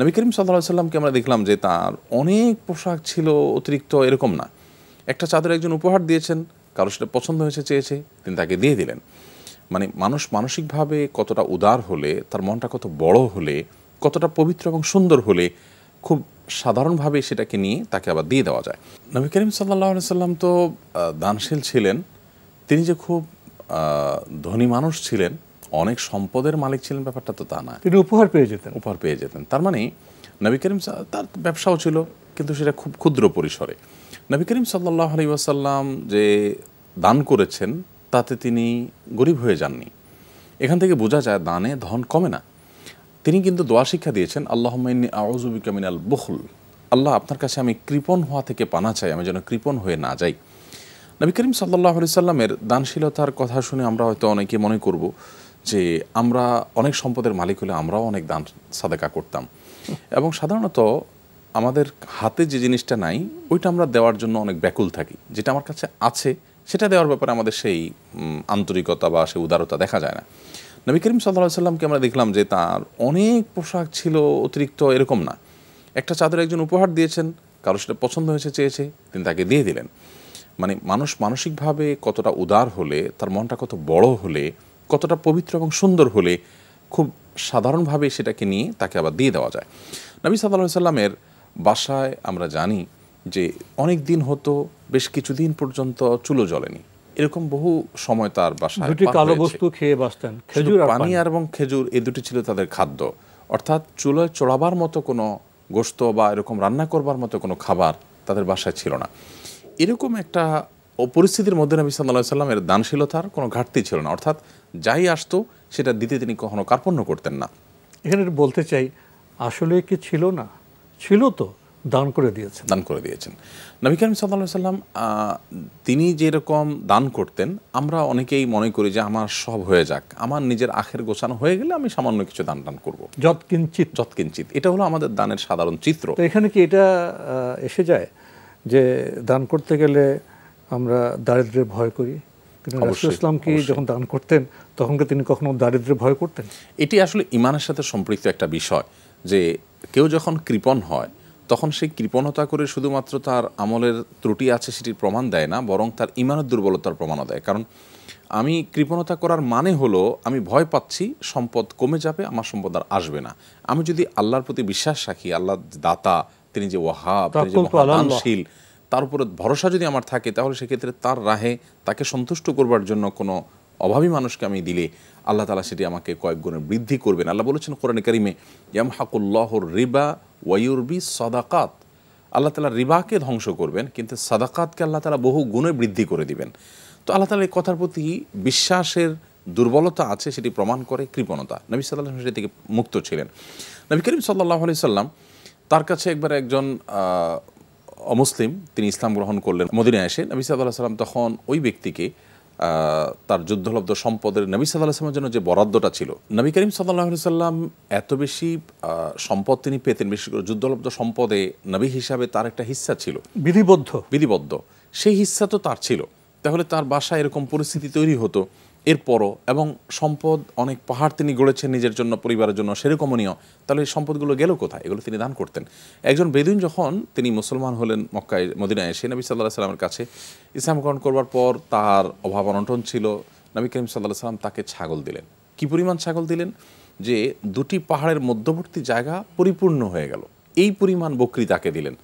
নবী করিম সাল্লাহ সাল্লামকে আমরা দেখলাম যে তার অনেক পোশাক ছিল অতিরিক্ত এরকম না একটা চাদর একজন উপহার দিয়েছেন কারো সেটা পছন্দ হয়েছে চেয়েছে তিনি তাকে দিয়ে দিলেন মানে মানুষ মানসিকভাবে কতটা উদার হলে তার মনটা কত বড় হলে কতটা পবিত্র এবং সুন্দর হলে খুব সাধারণভাবে সেটাকে নিয়ে তাকে আবার দিয়ে দেওয়া যায় নবী করিম সাল্লাহ সাল্লাম তো দানশীল ছিলেন তিনি যে খুব ধনী মানুষ ছিলেন অনেক সম্পদের মালিক ছিলেন ব্যাপারটা তো তা না তিনি উপহার পেয়ে যেতেন উপহার পেয়ে যেতেন তার মানে নবী করিম তার ব্যবসাও ছিল কিন্তু সেটা খুব ক্ষুদ্র পরিসরে নবী করিম সাল্লাহ আলী ওয়াসাল্লাম যে দান করেছেন তাতে তিনি গরিব হয়ে যাননি এখান থেকে বোঝা যায় দানে ধন কমে না তিনি কিন্তু দোয়া শিক্ষা দিয়েছেন আল্লাহ আউজুবিকা মিনাল বহুল আল্লাহ আপনার কাছে আমি কৃপণ হওয়া থেকে পানা চাই আমি যেন কৃপণ হয়ে না যাই নবী করিম সাল্লাহ সাল্লামের দানশীলতার কথা শুনে আমরা হয়তো অনেকে মনে করব যে আমরা অনেক সম্পদের মালিক হলে আমরাও অনেক দান সাদাকা করতাম এবং সাধারণত আমাদের হাতে যে জিনিসটা নাই ওইটা আমরা দেওয়ার জন্য অনেক ব্যাকুল থাকি যেটা আমার কাছে আছে সেটা দেওয়ার ব্যাপারে আমাদের সেই আন্তরিকতা বা সেই উদারতা দেখা যায় না নবী করিম সাল্লা সাল্লামকে আমরা দেখলাম যে তার অনেক পোশাক ছিল অতিরিক্ত এরকম না একটা চাদর একজন উপহার দিয়েছেন কারো সেটা পছন্দ হয়েছে চেয়েছে তিনি তাকে দিয়ে দিলেন মানে মানুষ মানসিকভাবে কতটা উদার হলে তার মনটা কত বড় হলে কতটা পবিত্র এবং সুন্দর হলে খুব সাধারণভাবে সেটাকে নিয়ে তাকে আবার দিয়ে দেওয়া যায় নবী সাল্লা সাল্লামের বাসায় আমরা জানি যে অনেক দিন হতো বেশ কিছুদিন পর্যন্ত চুলো জ্বলেনি এরকম বহু সময় তার বাসায় দুটি কালো বস্তু খেয়ে বাঁচতেন খেজুর পানি আর এবং খেজুর এ দুটি ছিল তাদের খাদ্য অর্থাৎ চুলোয় চড়াবার মতো কোনো গোস্ত বা এরকম রান্না করবার মতো কোনো খাবার তাদের বাসায় ছিল না এরকম একটা ও পরিস্থিতির মধ্যে নবী সাল্লাহ সাল্লামের দানশীলতার কোনো ঘাটতি ছিল না অর্থাৎ যাই আসতো সেটা দিতে তিনি কখনো কার্পণ্য করতেন না এখানে বলতে চাই আসলে কি ছিল না ছিল তো দান করে দিয়েছেন দান করে দিয়েছেন নবী করিম সাল্লা সাল্লাম তিনি যেরকম দান করতেন আমরা অনেকেই মনে করি যে আমার সব হয়ে যাক আমার নিজের আখের গোছানো হয়ে গেলে আমি সামান্য কিছু দান টান করবো যৎকিঞ্চিত যৎকিঞ্চিত এটা হলো আমাদের দানের সাধারণ চিত্র এখানে কি এটা এসে যায় যে দান করতে গেলে আমরা দারিদ্রের ভয় করি কিন্তু রাসুল যখন দান করতেন তিনি কখনো দারিদ্রের ভয় করতেন এটি আসলে ইমানের সাথে সম্পৃক্ত একটা বিষয় যে কেউ যখন কৃপণ হয় তখন সেই কৃপণতা করে শুধুমাত্র তার আমলের ত্রুটি আছে সেটির প্রমাণ দেয় না বরং তার ইমানের দুর্বলতার প্রমাণও দেয় কারণ আমি কৃপণতা করার মানে হলো আমি ভয় পাচ্ছি সম্পদ কমে যাবে আমার সম্পদ আর আসবে না আমি যদি আল্লাহর প্রতি বিশ্বাস রাখি আল্লাহ দাতা তিনি যে ওয়াহাবশীল তার উপরে ভরসা যদি আমার থাকে তাহলে সেক্ষেত্রে তার রাহে তাকে সন্তুষ্ট করবার জন্য কোনো অভাবী মানুষকে আমি দিলে আল্লাহ তালা সেটি আমাকে কয়েক গুণে বৃদ্ধি করবেন আল্লাহ বলেছেন কোরআনে করিমে ইয়াম হাকুল্লাহর রিবা ওয়ুরবি সদাকাত আল্লাহ তালা রিবাকে ধ্বংস করবেন কিন্তু সাদাকাতকে আল্লাহ তালা বহু গুণে বৃদ্ধি করে দিবেন তো আল্লাহ তালা এই কথার প্রতি বিশ্বাসের দুর্বলতা আছে সেটি প্রমাণ করে কৃপণতা নবী সাল্লাহ সেটি থেকে মুক্ত ছিলেন নবী করিম সাল্লাহ আলি সাল্লাম তার কাছে একবার একজন অমুসলিম তিনি ইসলাম গ্রহণ করলেন মদিনে এসে নবী সাদাল্লাহ সাল্লাম তখন ওই ব্যক্তিকে তার যুদ্ধলব্ধ সম্পদের নবী সাদাল্লাহ সাল্লামের জন্য যে বরাদ্দটা ছিল নবী করিম সাল্লাহ সাল্লাম এত বেশি সম্পদ তিনি পেতেন বেশি করে যুদ্ধলব্ধ সম্পদে নবী হিসাবে তার একটা হিস্সা ছিল বিধিবদ্ধ বিধিবদ্ধ সেই হিস্সা তো তার ছিল তাহলে তার বাসায় এরকম পরিস্থিতি তৈরি হতো এরপরও এবং সম্পদ অনেক পাহাড় তিনি গড়েছেন নিজের জন্য পরিবারের জন্য সেরকমনীয় তাহলে সম্পদগুলো গেল কোথায় এগুলো তিনি দান করতেন একজন বেদুইন যখন তিনি মুসলমান হলেন মক্কায় মদিনায় এসে নবী সাল্লাহ সাল্লামের কাছে ইসলাম গ্রহণ করবার পর তার অভাব অনটন ছিল নবী করিম সাল্লাহ সাল্লাম তাকে ছাগল দিলেন কি পরিমাণ ছাগল দিলেন যে দুটি পাহাড়ের মধ্যবর্তী জায়গা পরিপূর্ণ হয়ে গেল এই পরিমাণ বকরি তাকে দিলেন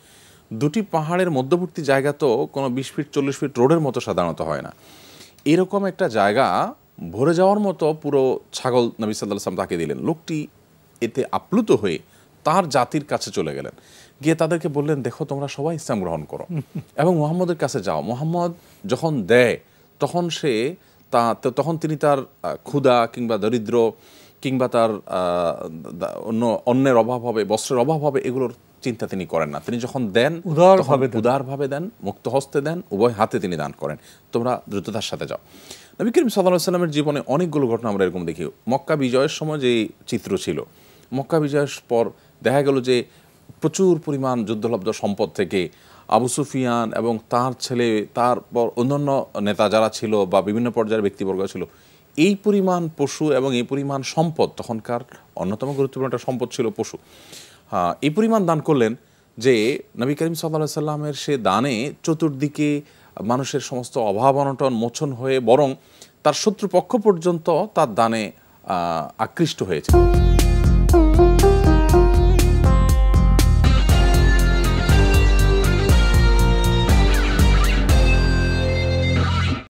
দুটি পাহাড়ের মধ্যবর্তী জায়গা তো কোনো বিশ ফিট চল্লিশ ফিট রোডের মতো সাধারণত হয় না এরকম একটা জায়গা ভরে যাওয়ার মতো পুরো ছাগল নবী সাল্লাহ সাল্লাম তাকে দিলেন লোকটি এতে আপ্লুত হয়ে তার জাতির কাছে চলে গেলেন গিয়ে তাদেরকে বললেন দেখো তোমরা সবাই ইসলাম গ্রহণ করো এবং মোহাম্মদের কাছে যাও মোহাম্মদ যখন দেয় তখন সে তা তখন তিনি তার ক্ষুধা কিংবা দরিদ্র কিংবা তার অন্য অন্যের অভাব হবে বস্ত্রের অভাব হবে এগুলোর চিন্তা তিনি করেন না তিনি যখন দেন উদারভাবে উদারভাবে দেন মুক্ত হস্তে দেন উভয় হাতে তিনি দান করেন তোমরা দ্রুততার সাথে যাও নবী করিম সাল্লাহ সাল্লামের জীবনে অনেকগুলো ঘটনা আমরা এরকম দেখি মক্কা বিজয়ের সময় যে চিত্র ছিল মক্কা বিজয়ের পর দেখা গেল যে প্রচুর পরিমাণ যুদ্ধলব্ধ সম্পদ থেকে আবু সুফিয়ান এবং তার ছেলে তারপর অন্যান্য নেতা যারা ছিল বা বিভিন্ন পর্যায়ের ব্যক্তিবর্গ ছিল এই পরিমাণ পশু এবং এই পরিমাণ সম্পদ তখনকার অন্যতম গুরুত্বপূর্ণ একটা সম্পদ ছিল পশু এই পরিমাণ দান করলেন যে নবী করিম সাল্লা সাল্লামের সে দানে চতুর্দিকে মানুষের সমস্ত অভাব অনটন মোচন হয়ে বরং তার শত্রুপক্ষ পর্যন্ত তার দানে আকৃষ্ট হয়েছে